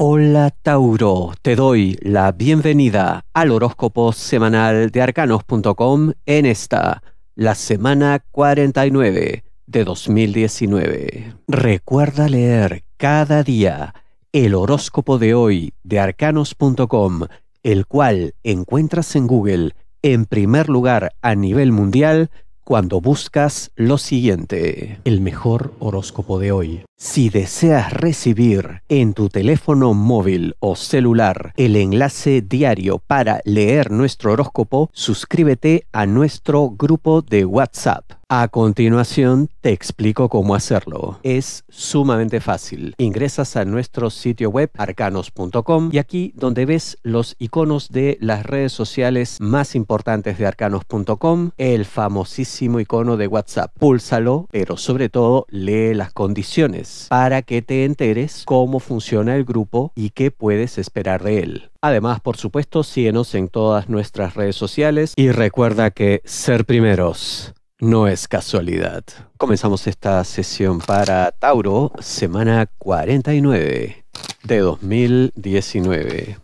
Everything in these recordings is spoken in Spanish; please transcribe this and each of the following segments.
Hola Tauro, te doy la bienvenida al horóscopo semanal de arcanos.com en esta, la semana 49 de 2019. Recuerda leer cada día el horóscopo de hoy de arcanos.com, el cual encuentras en Google en primer lugar a nivel mundial cuando buscas lo siguiente. El mejor horóscopo de hoy si deseas recibir en tu teléfono móvil o celular el enlace diario para leer nuestro horóscopo, suscríbete a nuestro grupo de WhatsApp. A continuación te explico cómo hacerlo. Es sumamente fácil. Ingresas a nuestro sitio web arcanos.com y aquí donde ves los iconos de las redes sociales más importantes de arcanos.com, el famosísimo icono de WhatsApp. Púlsalo, pero sobre todo lee las condiciones para que te enteres cómo funciona el grupo y qué puedes esperar de él. Además, por supuesto, síguenos en todas nuestras redes sociales y recuerda que ser primeros no es casualidad. Comenzamos esta sesión para Tauro, semana 49 de 2019.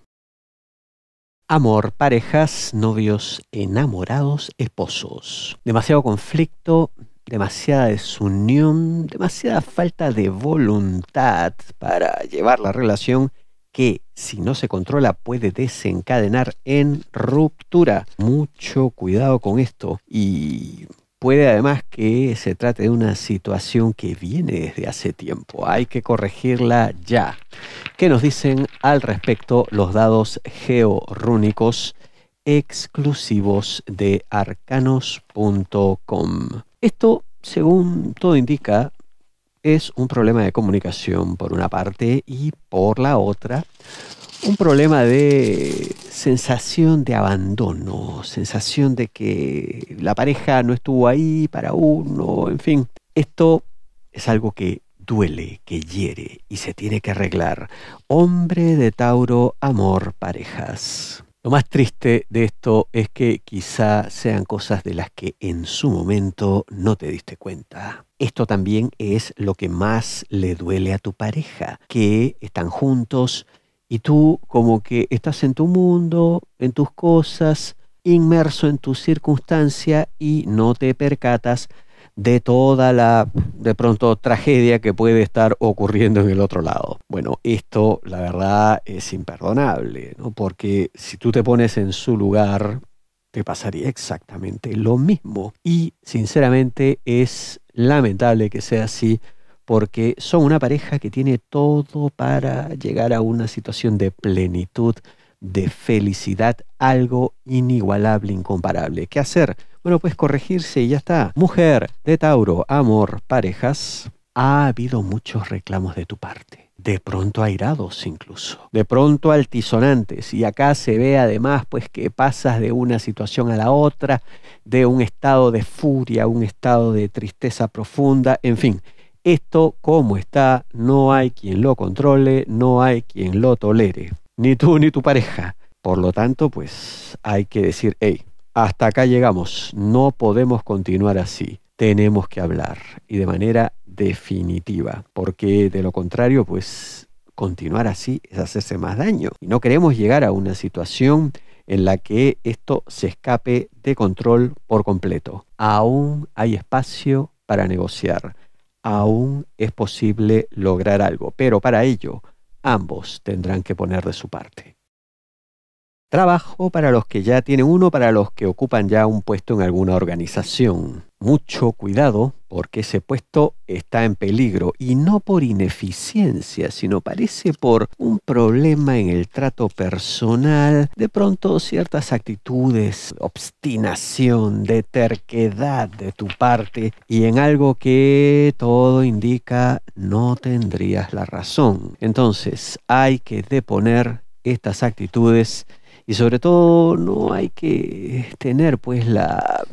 Amor, parejas, novios, enamorados, esposos. Demasiado conflicto, demasiada desunión, demasiada falta de voluntad para llevar la relación que si no se controla puede desencadenar en ruptura. Mucho cuidado con esto y puede además que se trate de una situación que viene desde hace tiempo. Hay que corregirla ya. ¿Qué nos dicen al respecto los dados georúnicos exclusivos de arcanos.com? Esto, según todo indica, es un problema de comunicación por una parte y por la otra, un problema de sensación de abandono, sensación de que la pareja no estuvo ahí para uno, en fin. Esto es algo que duele, que hiere y se tiene que arreglar. Hombre de Tauro, amor, parejas. Lo más triste de esto es que quizá sean cosas de las que en su momento no te diste cuenta. Esto también es lo que más le duele a tu pareja, que están juntos y tú como que estás en tu mundo, en tus cosas, inmerso en tu circunstancia y no te percatas de toda la, de pronto, tragedia que puede estar ocurriendo en el otro lado. Bueno, esto la verdad es imperdonable, ¿no? porque si tú te pones en su lugar, te pasaría exactamente lo mismo. Y sinceramente es lamentable que sea así, porque son una pareja que tiene todo para llegar a una situación de plenitud, de felicidad, algo inigualable, incomparable. ¿Qué hacer? Bueno, pues corregirse y ya está. Mujer de Tauro, amor, parejas. Ha habido muchos reclamos de tu parte de pronto airados incluso, de pronto altisonantes. Y acá se ve además pues que pasas de una situación a la otra, de un estado de furia, un estado de tristeza profunda, en fin. Esto como está, no hay quien lo controle, no hay quien lo tolere, ni tú ni tu pareja. Por lo tanto, pues hay que decir, hey, hasta acá llegamos, no podemos continuar así, tenemos que hablar y de manera definitiva, porque de lo contrario, pues continuar así es hacerse más daño. Y no queremos llegar a una situación en la que esto se escape de control por completo. Aún hay espacio para negociar, aún es posible lograr algo, pero para ello ambos tendrán que poner de su parte trabajo para los que ya tienen uno, para los que ocupan ya un puesto en alguna organización. Mucho cuidado porque ese puesto está en peligro y no por ineficiencia, sino parece por un problema en el trato personal, de pronto ciertas actitudes, obstinación, de terquedad de tu parte y en algo que todo indica no tendrías la razón. Entonces hay que deponer estas actitudes y sobre todo no hay que tener pues la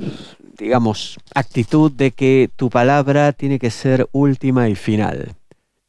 digamos actitud de que tu palabra tiene que ser última y final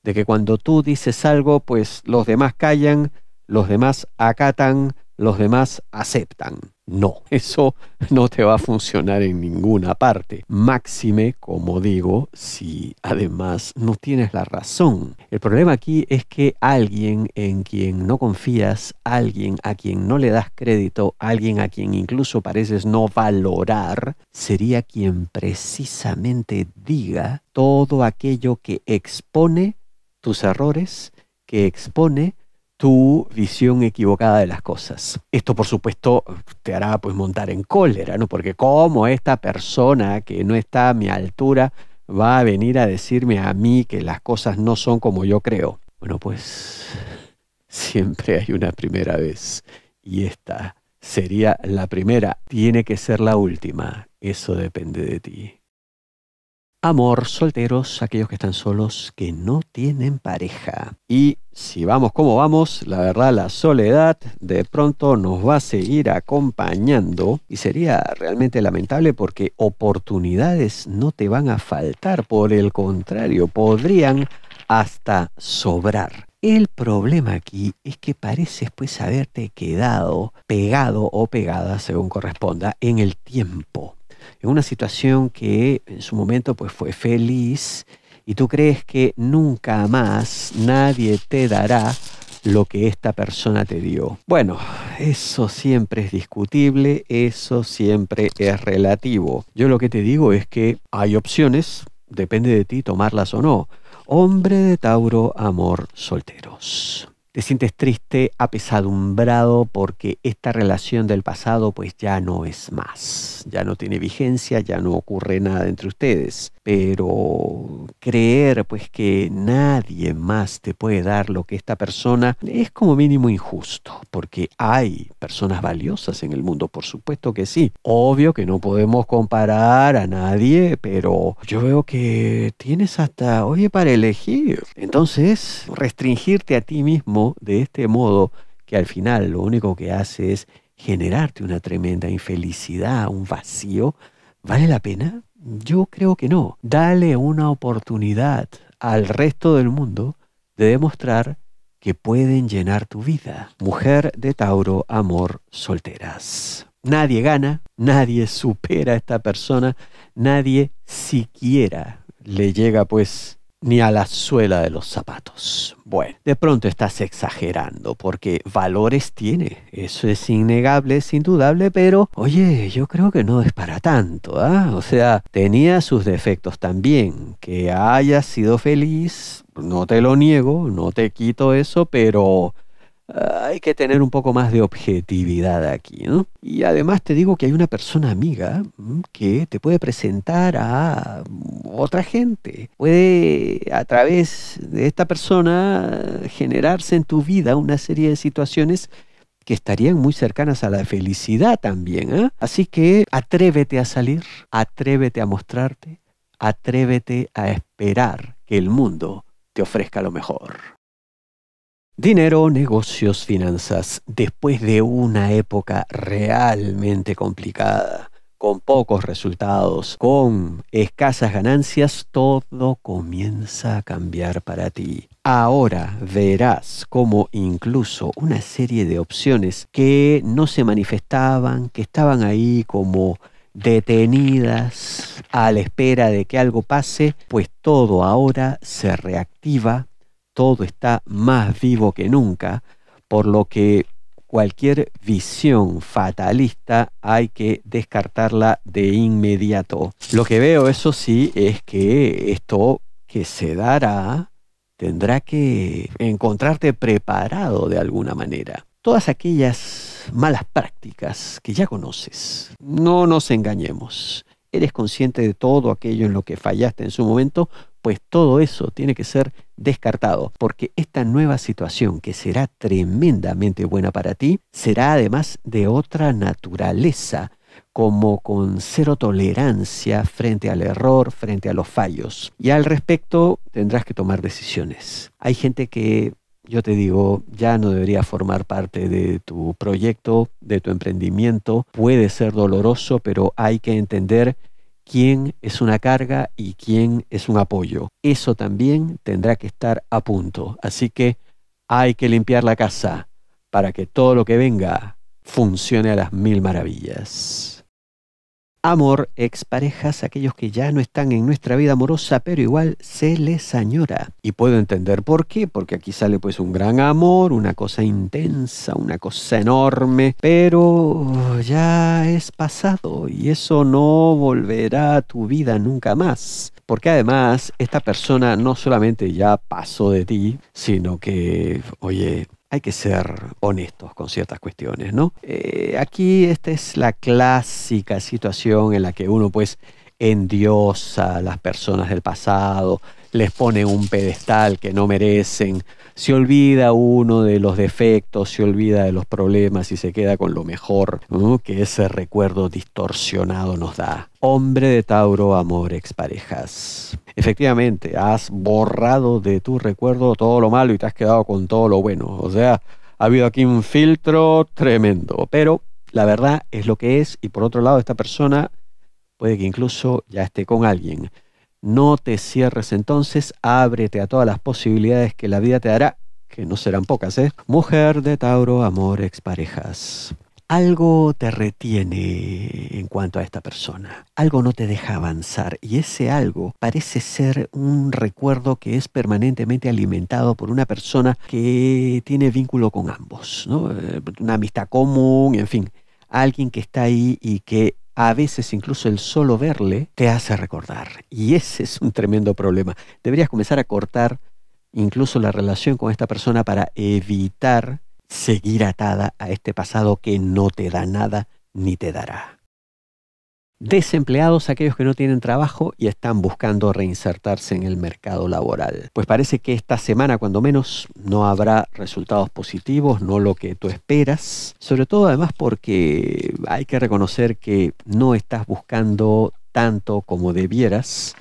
de que cuando tú dices algo pues los demás callan los demás acatan los demás aceptan no, eso no te va a funcionar en ninguna parte. Máxime, como digo, si además no tienes la razón. El problema aquí es que alguien en quien no confías, alguien a quien no le das crédito, alguien a quien incluso pareces no valorar, sería quien precisamente diga todo aquello que expone tus errores, que expone tu visión equivocada de las cosas. Esto, por supuesto, te hará pues montar en cólera, ¿no? Porque cómo esta persona que no está a mi altura va a venir a decirme a mí que las cosas no son como yo creo. Bueno, pues siempre hay una primera vez y esta sería la primera. Tiene que ser la última. Eso depende de ti amor, solteros, aquellos que están solos, que no tienen pareja. Y si vamos como vamos, la verdad la soledad de pronto nos va a seguir acompañando y sería realmente lamentable porque oportunidades no te van a faltar, por el contrario, podrían hasta sobrar. El problema aquí es que pareces pues haberte quedado pegado o pegada, según corresponda, en el tiempo en una situación que en su momento pues fue feliz y tú crees que nunca más nadie te dará lo que esta persona te dio. Bueno, eso siempre es discutible, eso siempre es relativo. Yo lo que te digo es que hay opciones, depende de ti tomarlas o no. Hombre de Tauro, amor solteros te sientes triste, apesadumbrado, porque esta relación del pasado pues ya no es más, ya no tiene vigencia, ya no ocurre nada entre ustedes. Pero creer pues que nadie más te puede dar lo que esta persona es como mínimo injusto, porque hay personas valiosas en el mundo, por supuesto que sí. Obvio que no podemos comparar a nadie, pero yo veo que tienes hasta, oye, para elegir. Entonces, restringirte a ti mismo de este modo, que al final lo único que hace es generarte una tremenda infelicidad, un vacío, ¿vale la pena? Yo creo que no. Dale una oportunidad al resto del mundo de demostrar que pueden llenar tu vida. Mujer de Tauro, amor, solteras. Nadie gana, nadie supera a esta persona, nadie siquiera le llega pues ni a la suela de los zapatos. Bueno, de pronto estás exagerando porque valores tiene, eso es innegable, es indudable, pero oye, yo creo que no es para tanto, ¿ah? O sea, tenía sus defectos también, que haya sido feliz, no te lo niego, no te quito eso, pero hay que tener un poco más de objetividad aquí, ¿no? Y además te digo que hay una persona amiga mm, que te puede presentar a otra gente. Puede a través de esta persona generarse en tu vida una serie de situaciones que estarían muy cercanas a la felicidad también. ¿ah? Así que atrévete a salir, atrévete a mostrarte, atrévete a esperar que el mundo te ofrezca lo mejor. Dinero, negocios, finanzas. Después de una época realmente complicada, con pocos resultados, con escasas ganancias, todo comienza a cambiar para ti. Ahora verás cómo incluso una serie de opciones que no se manifestaban, que estaban ahí como detenidas a la espera de que algo pase, pues todo ahora se reactiva todo está más vivo que nunca, por lo que cualquier visión fatalista hay que descartarla de inmediato. Lo que veo, eso sí, es que esto que se dará tendrá que encontrarte preparado de alguna manera. Todas aquellas malas prácticas que ya conoces, no nos engañemos. Eres consciente de todo aquello en lo que fallaste en su momento, pues todo eso tiene que ser descartado, porque esta nueva situación, que será tremendamente buena para ti, será además de otra naturaleza, como con cero tolerancia frente al error, frente a los fallos. Y al respecto tendrás que tomar decisiones. Hay gente que yo te digo, ya no debería formar parte de tu proyecto, de tu emprendimiento. Puede ser doloroso, pero hay que entender quién es una carga y quién es un apoyo. Eso también tendrá que estar a punto. Así que hay que limpiar la casa para que todo lo que venga funcione a las mil maravillas amor, exparejas, aquellos que ya no están en nuestra vida amorosa, pero igual se les añora. Y puedo entender por qué, porque aquí sale pues un gran amor, una cosa intensa, una cosa enorme, pero ya es pasado y eso no volverá a tu vida nunca más. Porque además esta persona no solamente ya pasó de ti, sino que, oye, hay que ser honestos con ciertas cuestiones, ¿no? Eh, aquí esta es la clásica situación en la que uno pues endiosa a las personas del pasado, les pone un pedestal que no merecen, se olvida uno de los defectos, se olvida de los problemas y se queda con lo mejor que ese recuerdo distorsionado nos da. Hombre de Tauro, amor, exparejas. Efectivamente, has borrado de tu recuerdo todo lo malo y te has quedado con todo lo bueno. O sea, ha habido aquí un filtro tremendo, pero la verdad es lo que es y por otro lado esta persona puede que incluso ya esté con alguien. No te cierres entonces, ábrete a todas las posibilidades que la vida te dará, que no serán pocas, ¿eh? Mujer de Tauro, amor, exparejas. Algo te retiene en cuanto a esta persona, algo no te deja avanzar y ese algo parece ser un recuerdo que es permanentemente alimentado por una persona que tiene vínculo con ambos, ¿no? Eh, una amistad común, en fin, alguien que está ahí y que a veces incluso el solo verle te hace recordar. Y ese es un tremendo problema. Deberías comenzar a cortar incluso la relación con esta persona para evitar seguir atada a este pasado que no te da nada ni te dará desempleados aquellos que no tienen trabajo y están buscando reinsertarse en el mercado laboral. Pues parece que esta semana, cuando menos, no habrá resultados positivos, no lo que tú esperas, sobre todo además porque hay que reconocer que no estás buscando tanto como debieras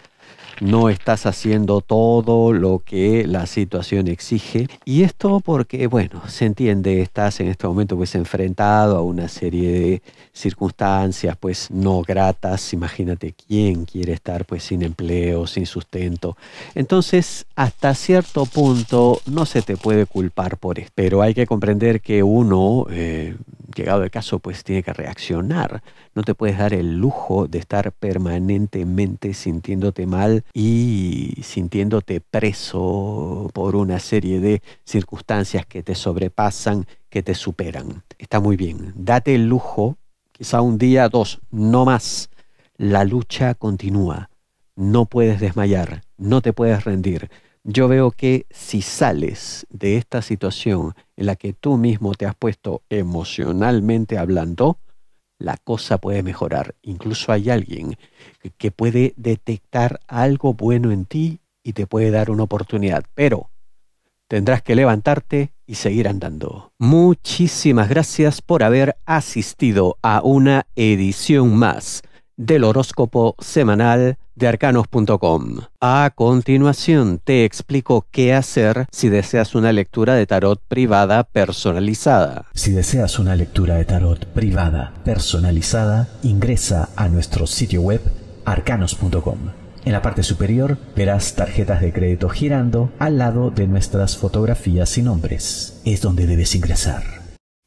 no estás haciendo todo lo que la situación exige. Y esto porque, bueno, se entiende, estás en este momento pues enfrentado a una serie de circunstancias pues no gratas. Imagínate quién quiere estar pues sin empleo, sin sustento. Entonces, hasta cierto punto no se te puede culpar por esto. Pero hay que comprender que uno... Eh, llegado el caso, pues tiene que reaccionar. No te puedes dar el lujo de estar permanentemente sintiéndote mal y sintiéndote preso por una serie de circunstancias que te sobrepasan, que te superan. Está muy bien. Date el lujo, quizá un día, dos, no más. La lucha continúa. No puedes desmayar, no te puedes rendir yo veo que si sales de esta situación en la que tú mismo te has puesto emocionalmente hablando, la cosa puede mejorar. Incluso hay alguien que puede detectar algo bueno en ti y te puede dar una oportunidad, pero tendrás que levantarte y seguir andando. Muchísimas gracias por haber asistido a una edición más del horóscopo semanal de arcanos.com. A continuación te explico qué hacer si deseas una lectura de tarot privada personalizada. Si deseas una lectura de tarot privada personalizada, ingresa a nuestro sitio web arcanos.com. En la parte superior verás tarjetas de crédito girando al lado de nuestras fotografías y nombres. Es donde debes ingresar.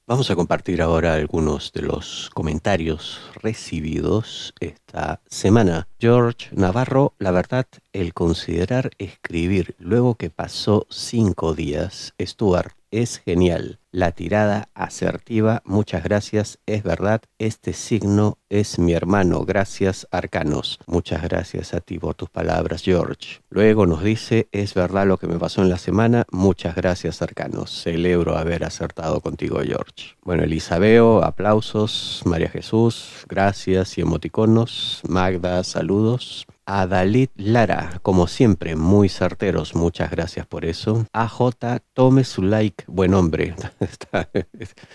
Vamos a compartir ahora algunos de los comentarios recibidos esta semana. George Navarro, la verdad, el considerar escribir luego que pasó cinco días, Stuart, es genial la tirada asertiva. Muchas gracias, es verdad, este signo es mi hermano. Gracias, Arcanos. Muchas gracias a ti por tus palabras, George. Luego nos dice, es verdad lo que me pasó en la semana. Muchas gracias, Arcanos. Celebro haber acertado contigo, George. Bueno, Elisabeo, aplausos. María Jesús, gracias y emoticonos. Magda, saludos. Adalid Lara, como siempre, muy certeros, muchas gracias por eso. AJ, tome su like, buen hombre. Está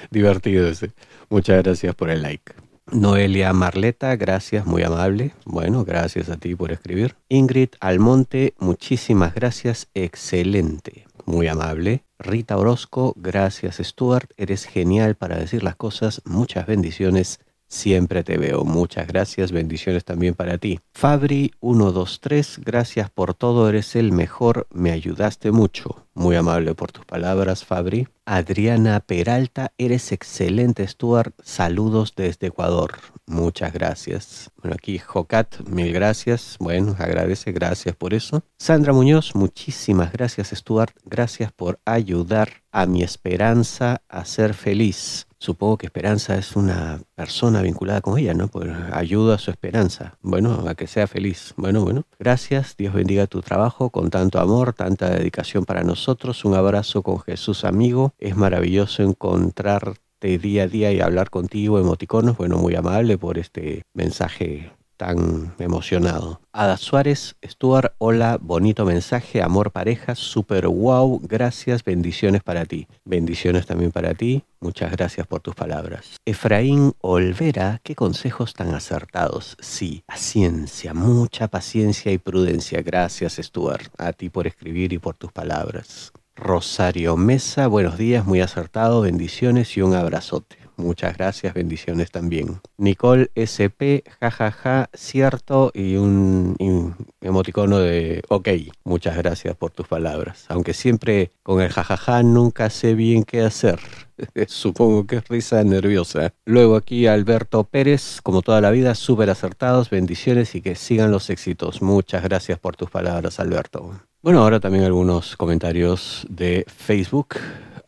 divertido ese. Muchas gracias por el like. Noelia Marleta, gracias, muy amable. Bueno, gracias a ti por escribir. Ingrid Almonte, muchísimas gracias, excelente, muy amable. Rita Orozco, gracias Stuart, eres genial para decir las cosas, muchas bendiciones. Siempre te veo. Muchas gracias. Bendiciones también para ti. Fabri 123, gracias por todo. Eres el mejor. Me ayudaste mucho. Muy amable por tus palabras, Fabri. Adriana Peralta, eres excelente, Stuart. Saludos desde Ecuador. Muchas gracias. Bueno, aquí Jocat, mil gracias. Bueno, agradece, gracias por eso. Sandra Muñoz, muchísimas gracias, Stuart. Gracias por ayudar a mi esperanza a ser feliz. Supongo que Esperanza es una persona vinculada con ella, ¿no? Pues ayuda a su esperanza. Bueno, a que sea feliz. Bueno, bueno. Gracias. Dios bendiga tu trabajo con tanto amor, tanta dedicación para nosotros un abrazo con Jesús, amigo. Es maravilloso encontrarte día a día y hablar contigo, emoticonos. Bueno, muy amable por este mensaje tan emocionado. Ada Suárez, Stuart, hola, bonito mensaje, amor pareja, super wow, gracias, bendiciones para ti. Bendiciones también para ti, muchas gracias por tus palabras. Efraín Olvera, qué consejos tan acertados. Sí, paciencia, mucha paciencia y prudencia. Gracias, Stuart, a ti por escribir y por tus palabras. Rosario Mesa, buenos días, muy acertado, bendiciones y un abrazote. Muchas gracias, bendiciones también. Nicole SP, jajaja, cierto, y un, emoticono de ok. Muchas gracias por tus palabras. Aunque siempre con el jajaja nunca sé bien qué hacer. Supongo que es risa nerviosa. Luego aquí Alberto Pérez, como toda la vida, súper acertados, bendiciones y que sigan los éxitos. Muchas gracias por tus palabras, Alberto. Bueno, ahora también algunos comentarios de Facebook,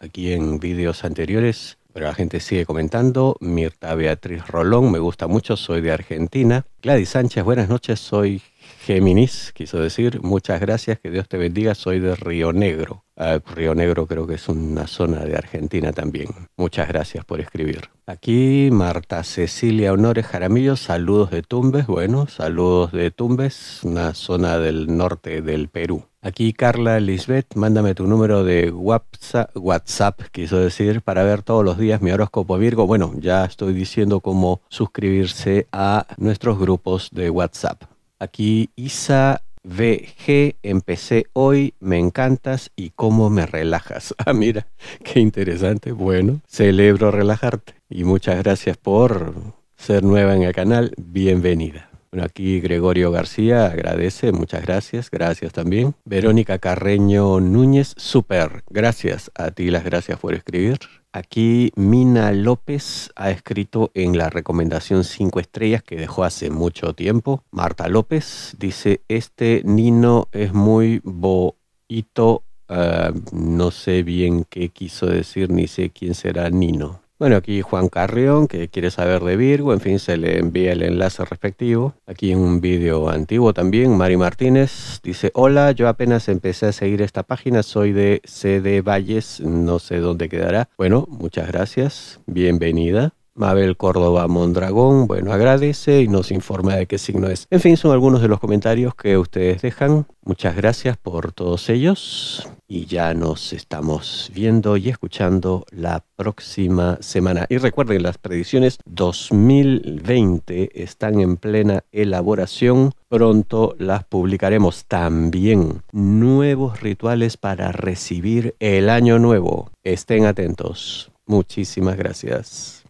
aquí en vídeos anteriores. Pero la gente sigue comentando. Mirta Beatriz Rolón, me gusta mucho, soy de Argentina. Gladys Sánchez, buenas noches, soy Géminis, quiso decir, muchas gracias, que Dios te bendiga, soy de Río Negro. Ah, Río Negro creo que es una zona de Argentina también. Muchas gracias por escribir. Aquí Marta Cecilia Honores Jaramillo, saludos de Tumbes, bueno, saludos de Tumbes, una zona del norte del Perú. Aquí Carla Lisbeth, mándame tu número de WhatsApp, WhatsApp, quiso decir, para ver todos los días mi horóscopo Virgo. Bueno, ya estoy diciendo cómo suscribirse a nuestros grupos de WhatsApp. Aquí Isa VG, empecé hoy, me encantas y cómo me relajas. Ah, mira, qué interesante. Bueno, celebro relajarte y muchas gracias por ser nueva en el canal. Bienvenida. Bueno, aquí Gregorio García agradece, muchas gracias, gracias también. Verónica Carreño Núñez, super, gracias. A ti las gracias por escribir. Aquí Mina López ha escrito en la recomendación 5 estrellas que dejó hace mucho tiempo. Marta López dice, este Nino es muy boito. Eh, no sé bien qué quiso decir ni sé quién será Nino. Bueno, aquí Juan Carrión, que quiere saber de Virgo, en fin, se le envía el enlace respectivo. Aquí un vídeo antiguo también, Mari Martínez dice, hola, yo apenas empecé a seguir esta página, soy de CD Valles, no sé dónde quedará. Bueno, muchas gracias, bienvenida. Mabel Córdoba Mondragón, bueno, agradece y nos informa de qué signo es. En fin, son algunos de los comentarios que ustedes dejan. Muchas gracias por todos ellos y ya nos estamos viendo y escuchando la próxima semana. Y recuerden, las predicciones 2020 están en plena elaboración. Pronto las publicaremos también. Nuevos rituales para recibir el año nuevo. Estén atentos. Muchísimas gracias.